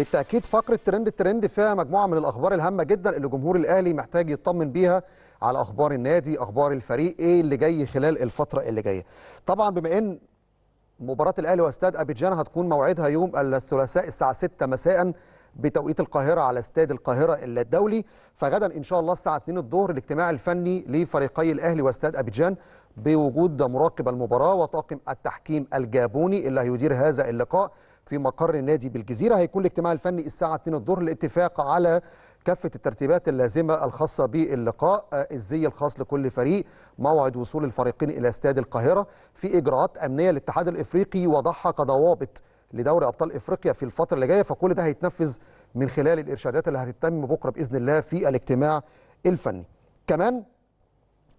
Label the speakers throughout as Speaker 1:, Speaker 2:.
Speaker 1: بالتاكيد فقره ترند الترند فيها مجموعه من الاخبار الهامه جدا اللي جمهور الاهلي محتاج يطمن بيها على اخبار النادي اخبار الفريق ايه اللي جاي خلال الفتره اللي جايه طبعا بما ان مباراه الاهلي واستاد ابيجان هتكون موعدها يوم الثلاثاء الساعه 6 مساء بتوقيت القاهره على استاد القاهره الدولي فغدا ان شاء الله الساعه 2 الظهر الاجتماع الفني لفريقي الاهلي واستاد ابيجان بوجود مراقب المباراه وطاقم التحكيم الجابوني اللي هيدير هذا اللقاء في مقر النادي بالجزيرة هيكون الاجتماع الفني الساعة 2 الظهر للاتفاق على كافة الترتيبات اللازمة الخاصة باللقاء آه، الزي الخاص لكل فريق موعد وصول الفريقين إلى استاد القاهرة في إجراءات أمنية الاتحاد الإفريقي وضعها كضوابط لدوري أبطال إفريقيا في الفترة اللي جاية فكل ده هيتنفذ من خلال الإرشادات اللي هتتم بكرة بإذن الله في الاجتماع الفني كمان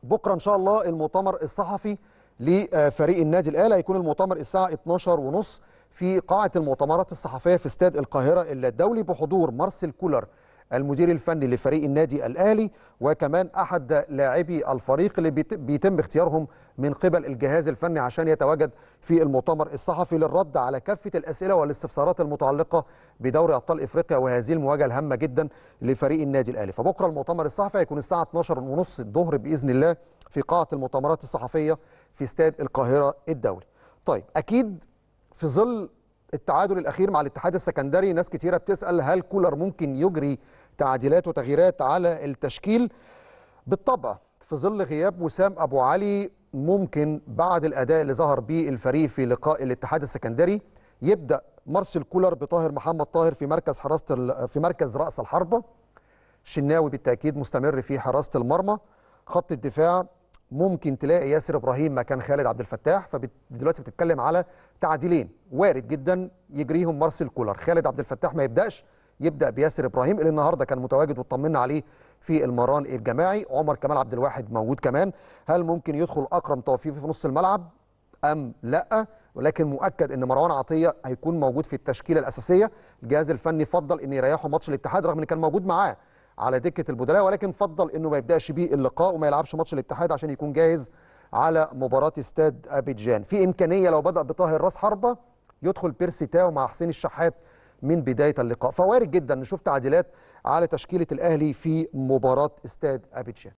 Speaker 1: بكرة إن شاء الله المؤتمر الصحفي لفريق النادي الأهلي هيكون المؤتمر الساعة 12 ونص في قاعة المؤتمرات الصحفية في استاد القاهرة إلا الدولي بحضور مارسيل كولر المدير الفني لفريق النادي الأهلي وكمان أحد لاعبي الفريق اللي بيتم اختيارهم من قبل الجهاز الفني عشان يتواجد في المؤتمر الصحفي للرد على كافة الأسئلة والاستفسارات المتعلقة بدوري أبطال إفريقيا وهذه المواجهة الهامة جدا لفريق النادي الأهلي فبكرة المؤتمر الصحفي هيكون الساعة 12:30 الظهر بإذن الله في قاعة المؤتمرات الصحفية في استاد القاهرة الدولي طيب أكيد في ظل التعادل الاخير مع الاتحاد السكندري ناس كتيره بتسال هل كولر ممكن يجري تعديلات وتغييرات على التشكيل بالطبع في ظل غياب وسام ابو علي ممكن بعد الاداء اللي ظهر بيه الفريق في لقاء الاتحاد السكندري يبدا مارسيل كولر بطاهر محمد طاهر في مركز حراسه في مركز راس الحربه شناوي بالتاكيد مستمر في حراسه المرمى خط الدفاع ممكن تلاقي ياسر ابراهيم مكان خالد عبد الفتاح فدلوقتي بتتكلم على تعديلين وارد جدا يجريهم مارسيل كولر خالد عبد الفتاح ما يبداش يبدا بياسر ابراهيم اللي النهارده كان متواجد واطمنا عليه في المران الجماعي عمر كمال عبد الواحد موجود كمان هل ممكن يدخل اكرم توفيق في نص الملعب ام لا ولكن مؤكد ان مروان عطيه هيكون موجود في التشكيله الاساسيه الجهاز الفني فضل ان يريحه ماتش الاتحاد رغم ان كان موجود معاه على دكه البدلاء ولكن فضل انه ما يبداش بيه اللقاء وما يلعبش ماتش الاتحاد عشان يكون جاهز على مباراه استاد ابيجان في امكانيه لو بدا بطاهر راس حربه يدخل بيرسي تاو مع حسين الشحات من بدايه اللقاء فوارد جدا نشوف تعديلات على تشكيله الاهلي في مباراه استاد ابيجان